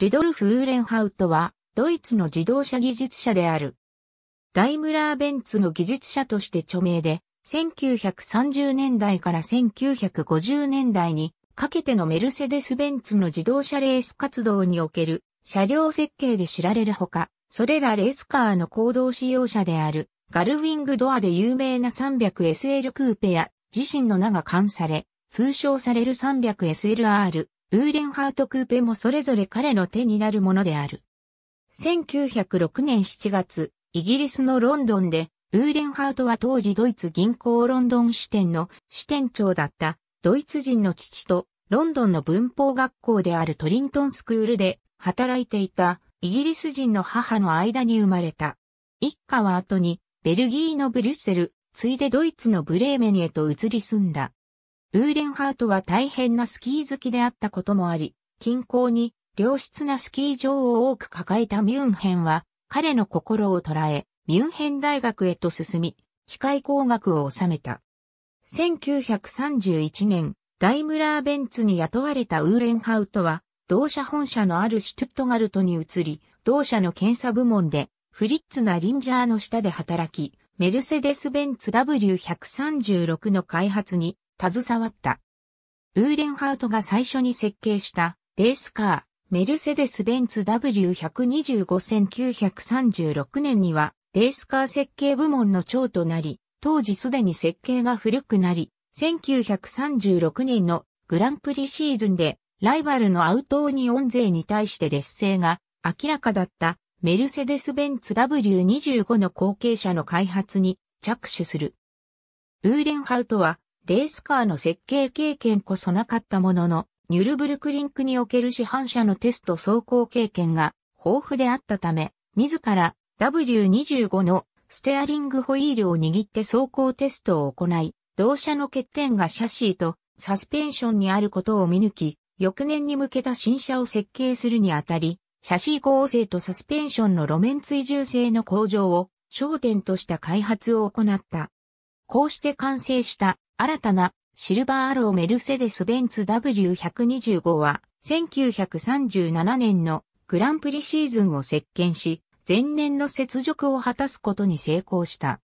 ルドルフ・ウーレンハウトは、ドイツの自動車技術者である。ダイムラー・ベンツの技術者として著名で、1930年代から1950年代にかけてのメルセデス・ベンツの自動車レース活動における車両設計で知られるほか、それらレースカーの行動使用者であるガルウィングドアで有名な 300SL クーペや自身の名が冠され、通称される 300SLR、ウーレンハートクーペもそれぞれ彼の手になるものである。1906年7月、イギリスのロンドンで、ウーレンハートは当時ドイツ銀行ロンドン支店の支店長だったドイツ人の父とロンドンの文法学校であるトリントンスクールで働いていたイギリス人の母の間に生まれた。一家は後にベルギーのブリュッセル、ついでドイツのブレーメンへと移り住んだ。ウーレンハートは大変なスキー好きであったこともあり、近郊に良質なスキー場を多く抱えたミュンヘンは、彼の心を捉え、ミュンヘン大学へと進み、機械工学を収めた。1931年、ダイムラーベンツに雇われたウーレンハウトは、同社本社のあるシュトゥットガルトに移り、同社の検査部門で、フリッツなリンジャーの下で働き、メルセデス・ベンツ W136 の開発に携わった。ウーレンハートが最初に設計したレースカー、メルセデス・ベンツ W125-1936 年にはレースカー設計部門の長となり、当時すでに設計が古くなり、1936年のグランプリシーズンでライバルのアウトーニオン勢に対して劣勢が明らかだったメルセデス・ベンツ W25 の後継者の開発に着手する。ウーレンハウトはレースカーの設計経験こそなかったものの、ニュルブルクリンクにおける市販車のテスト走行経験が豊富であったため、自ら W25 のステアリングホイールを握って走行テストを行い、同車の欠点がシャシーとサスペンションにあることを見抜き、翌年に向けた新車を設計するにあたり、シャシー構成とサスペンションの路面追従性の向上を焦点とした開発を行った。こうして完成した新たなシルバーアローメルセデス・ベンツ W125 は1937年のグランプリシーズンを席巻し、前年の雪辱を果たすことに成功した。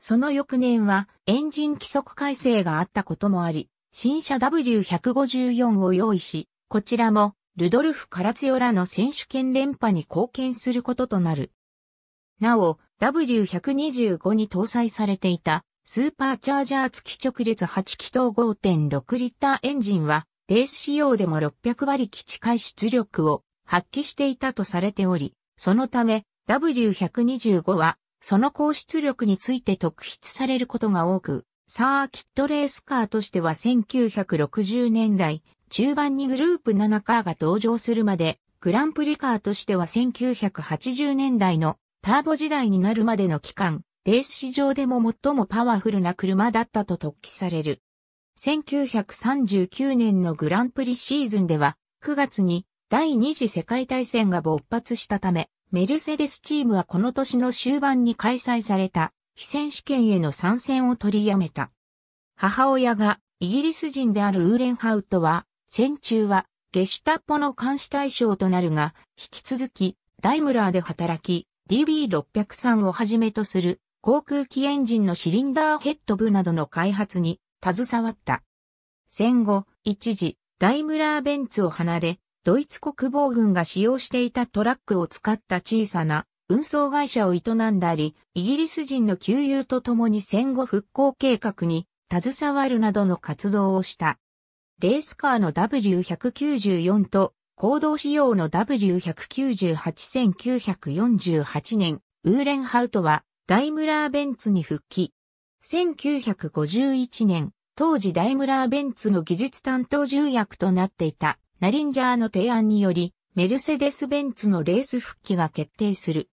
その翌年はエンジン規則改正があったこともあり、新車 W154 を用意し、こちらもルドルフ・カラツヨラの選手権連覇に貢献することとなる。なお、W125 に搭載されていたスーパーチャージャー付き直列8気筒5.6リッターエンジンは、レース仕様でも600馬力近い出力を発揮していたとされており、そのため W125 は、その高出力について特筆されることが多く、サーキットレースカーとしては1960年代中盤にグループ7カーが登場するまで、グランプリカーとしては1980年代のターボ時代になるまでの期間、レース史上でも最もパワフルな車だったと突起される。1939年のグランプリシーズンでは、9月に第二次世界大戦が勃発したため、メルセデスチームはこの年の終盤に開催された、非選手権への参戦を取りやめた。母親がイギリス人であるウーレンハウトは、戦中はゲシュタッポの監視対象となるが、引き続き、ダイムラーで働き、DB603 をはじめとする航空機エンジンのシリンダーヘッド部などの開発に携わった。戦後、一時、ダイムラーベンツを離れ、ドイツ国防軍が使用していたトラックを使った小さな運送会社を営んだり、イギリス人の旧友と共に戦後復興計画に携わるなどの活動をした。レースカーの W194 と行動仕様の W198-1948 年、ウーレンハウトはダイムラーベンツに復帰。1951年、当時ダイムラーベンツの技術担当重役となっていたナリンジャーの提案により、メルセデス・ベンツのレース復帰が決定する。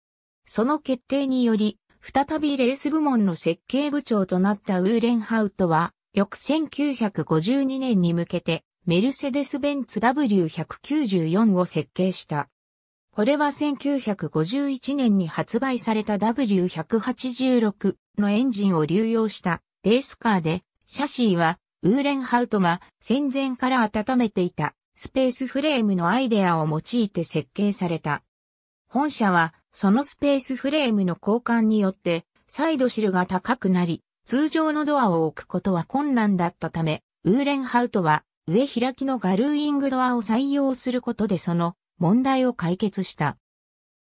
その決定により、再びレース部門の設計部長となったウーレンハウトは、翌1952年に向けて、メルセデス・ベンツ W194 を設計した。これは1951年に発売された W186 のエンジンを流用したレースカーで、シャシーはウーレンハウトが戦前から温めていたスペースフレームのアイデアを用いて設計された。本社はそのスペースフレームの交換によってサイドシルが高くなり、通常のドアを置くことは困難だったため、ウーレンハウトは上開きのガルーイングドアを採用することでその問題を解決した。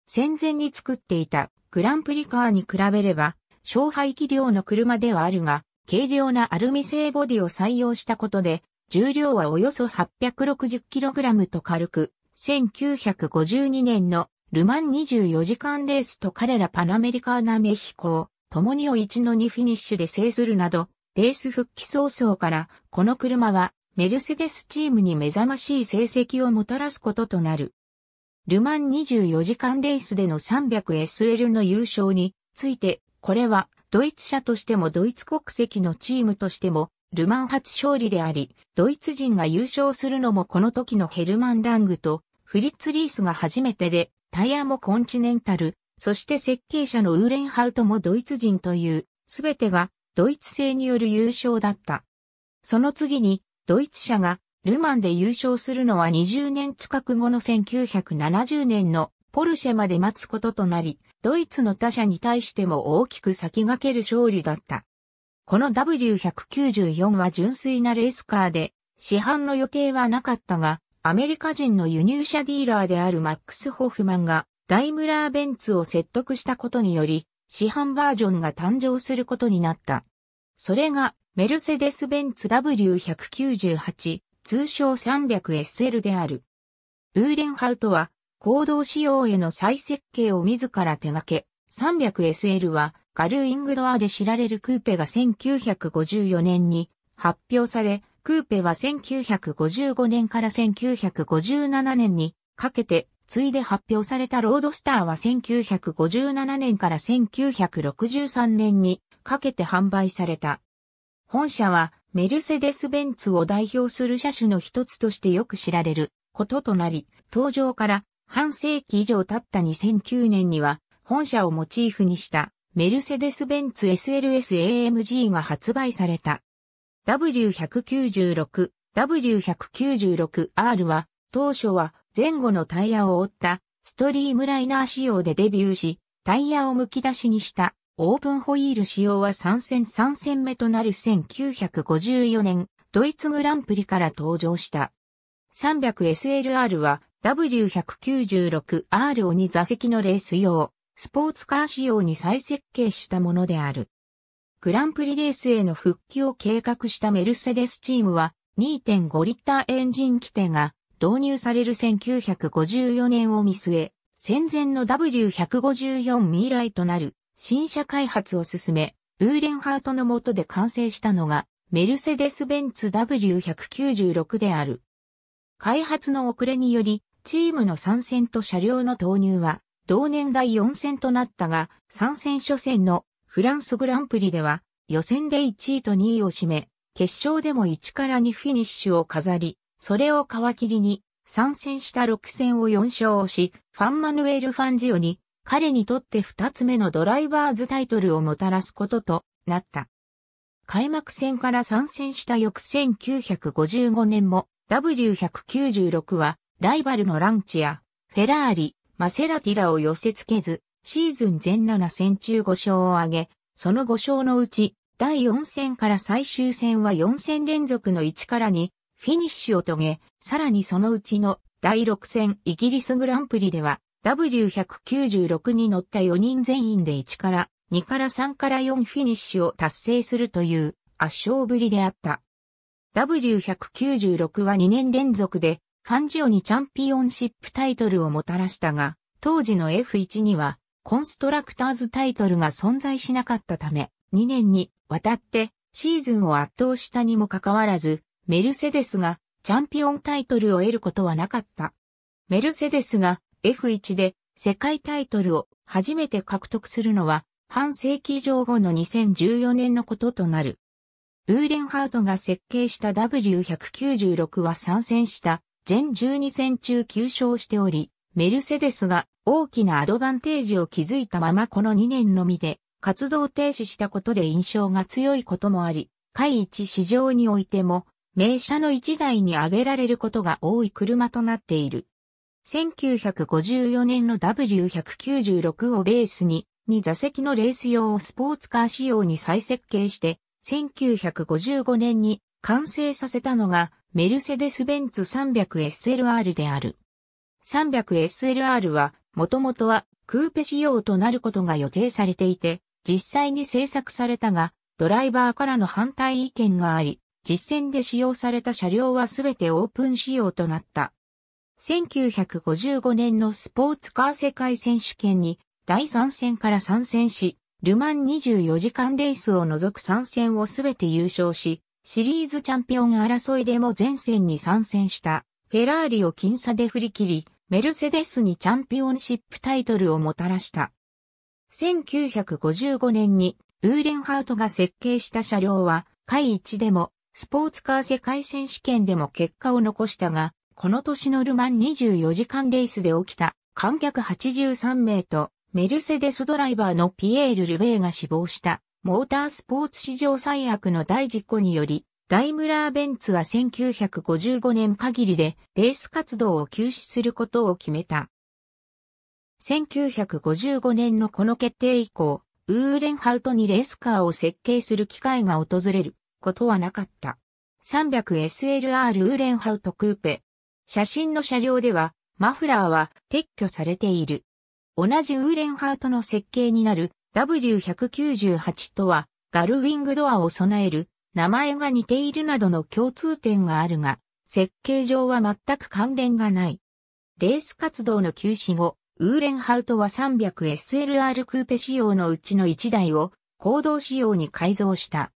戦前に作っていたグランプリカーに比べれば、小排気量の車ではあるが、軽量なアルミ製ボディを採用したことで、重量はおよそ 860kg と軽く、1952年のルマン24時間レースと彼らパナメリカーナメヒコ共にを1の2フィニッシュで制するなど、レース復帰早々から、この車はメルセデスチームに目覚ましい成績をもたらすこととなる。ルマン24時間レースでの 300SL の優勝について、これはドイツ社としてもドイツ国籍のチームとしても、ルマン初勝利であり、ドイツ人が優勝するのもこの時のヘルマン・ラングとフリッツ・リースが初めてで、タイヤもコンチネンタル、そして設計者のウーレンハウトもドイツ人という、すべてがドイツ製による優勝だった。その次にドイツ社がルマンで優勝するのは20年近く後の1970年のポルシェまで待つこととなり、ドイツの他社に対しても大きく先駆ける勝利だった。この W194 は純粋なレースカーで、市販の予定はなかったが、アメリカ人の輸入車ディーラーであるマックス・ホフマンが、ダイムラー・ベンツを説得したことにより、市販バージョンが誕生することになった。それがメルセデス・ベンツ W198、通称 300SL である。ウーレンハウトは、行動仕様への再設計を自ら手掛け、300SL は、ガルイングドアで知られるクーペが1954年に発表され、クーペは1955年から1957年にかけて、ついで発表されたロードスターは1957年から1963年にかけて販売された。本社はメルセデス・ベンツを代表する車種の一つとしてよく知られることとなり、登場から半世紀以上経った2009年には本社をモチーフにしたメルセデス・ベンツ SLS-AMG が発売された。W196、W196R は当初は前後のタイヤを覆ったストリームライナー仕様でデビューし、タイヤを剥き出しにしたオープンホイール使用は3戦3戦目となる1954年、ドイツグランプリから登場した。300SLR は W196R を2座席のレース用、スポーツカー仕様に再設計したものである。グランプリレースへの復帰を計画したメルセデスチームは2.5リッターエンジン規定が導入される1954年を見据え、戦前の W154 未来となる新車開発を進め、ウーレンハートの下で完成したのが、メルセデス・ベンツ W196 である。開発の遅れにより、チームの参戦と車両の投入は、同年代4戦となったが、参戦初戦のフランスグランプリでは、予選で1位と2位を占め、決勝でも1から2フィニッシュを飾り、それを皮切りに、参戦した6戦を4勝し、ファンマヌエル・ファンジオに彼にとって二つ目のドライバーズタイトルをもたらすこととなった。開幕戦から参戦した翌1955年も W196 はライバルのランチやフェラーリ、マセラティラを寄せ付けずシーズン全7戦中5勝を挙げ、その5勝のうち第4戦から最終戦は4戦連続の1から2フィニッシュを遂げ、さらにそのうちの第6戦イギリスグランプリでは W196 に乗った4人全員で1から2から3から4フィニッシュを達成するという圧勝ぶりであった。W196 は2年連続でファンジオにチャンピオンシップタイトルをもたらしたが、当時の F1 にはコンストラクターズタイトルが存在しなかったため、2年にわたってシーズンを圧倒したにもかかわらず、メルセデスがチャンピオンタイトルを得ることはなかった。メルセデスが F1 で世界タイトルを初めて獲得するのは半世紀以上後の2014年のこととなる。ウーレンハートが設計した W196 は参戦した全12戦中9勝しており、メルセデスが大きなアドバンテージを築いたままこの2年のみで活動停止したことで印象が強いこともあり、海一市場においても名車の1台に挙げられることが多い車となっている。1954年の W196 をベースに、に座席のレース用をスポーツカー仕様に再設計して、1955年に完成させたのが、メルセデス・ベンツ 300SLR である。300SLR は、もともとはクーペ仕様となることが予定されていて、実際に製作されたが、ドライバーからの反対意見があり、実戦で使用された車両はすべてオープン仕様となった。1955年のスポーツカー世界選手権に第3戦から参戦し、ルマン24時間レースを除く3戦をすべて優勝し、シリーズチャンピオン争いでも前線に参戦したフェラーリを僅差で振り切り、メルセデスにチャンピオンシップタイトルをもたらした。1955年にウーレンハートが設計した車両は、回1でも、スポーツカー世界選手権でも結果を残したが、この年のルマン24時間レースで起きた観客83名とメルセデスドライバーのピエール・ルベイが死亡したモータースポーツ史上最悪の大事故によりダイムラーベンツは1955年限りでレース活動を休止することを決めた。1955年のこの決定以降、ウーレンハウトにレースカーを設計する機会が訪れることはなかった。300SLR ウーレンハウトクーペ写真の車両では、マフラーは撤去されている。同じウーレンハートの設計になる W198 とは、ガルウィングドアを備える、名前が似ているなどの共通点があるが、設計上は全く関連がない。レース活動の休止後、ウーレンハウトは 300SLR クーペ仕様のうちの1台を行動仕様に改造した。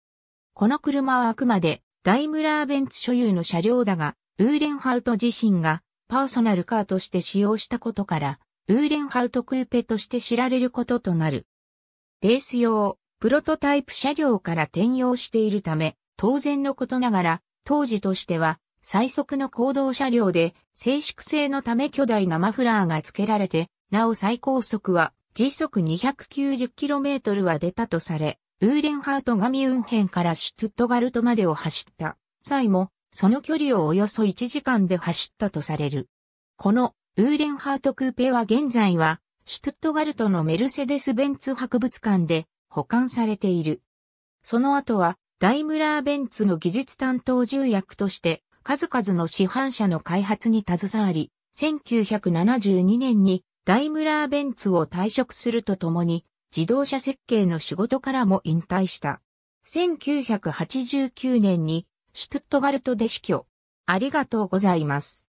この車はあくまでダイムラーベンツ所有の車両だが、ウーレンハウト自身がパーソナルカーとして使用したことから、ウーレンハウトクーペとして知られることとなる。レース用、プロトタイプ車両から転用しているため、当然のことながら、当時としては、最速の行動車両で、静粛性のため巨大なマフラーが付けられて、なお最高速は、時速 290km は出たとされ、ウーレンハウトガミュンヘンからシュツットガルトまでを走った際も、その距離をおよそ1時間で走ったとされる。このウーレンハートクーペは現在は、シュトゥットガルトのメルセデス・ベンツ博物館で保管されている。その後は、ダイムラー・ベンツの技術担当重役として、数々の市販車の開発に携わり、1972年にダイムラー・ベンツを退職するとともに、自動車設計の仕事からも引退した。1989年にシュトゥットガルトで死去。ありがとうございます。